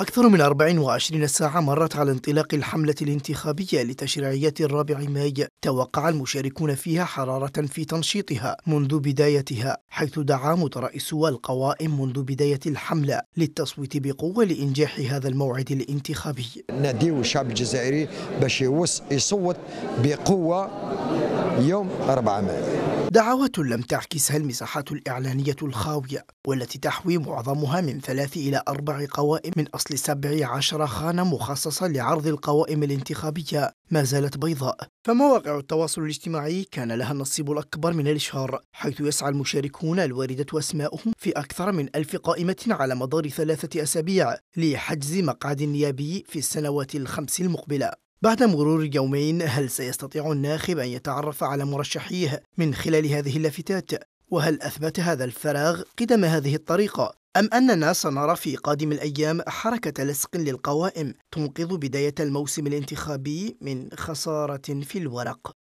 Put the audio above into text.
أكثر من 24 ساعة مرت على انطلاق الحملة الانتخابية لتشريعية الرابع ماي توقع المشاركون فيها حرارة في تنشيطها منذ بدايتها حيث دعا مترأسو القوائم منذ بداية الحملة للتصويت بقوة لإنجاح هذا الموعد الانتخابي ناديو الشعب الجزائري باش يصوت بقوة يوم 4 مايو دعوات لم تعكسها المساحات الإعلانية الخاوية والتي تحوي معظمها من ثلاث إلى أربع قوائم من أصل سبع عشر خانة مخصصة لعرض القوائم الانتخابية ما زالت بيضاء فمواقع التواصل الاجتماعي كان لها النصيب الأكبر من الإشهار حيث يسعى المشاركون الواردة أسماؤهم في أكثر من ألف قائمة على مدار ثلاثة أسابيع لحجز مقعد نيابي في السنوات الخمس المقبلة بعد مرور يومين هل سيستطيع الناخب أن يتعرف على مرشحيه من خلال هذه اللافتات؟ وهل أثبت هذا الفراغ قدم هذه الطريقة؟ أم أننا سنرى في قادم الأيام حركة لصق للقوائم تنقذ بداية الموسم الانتخابي من خسارة في الورق؟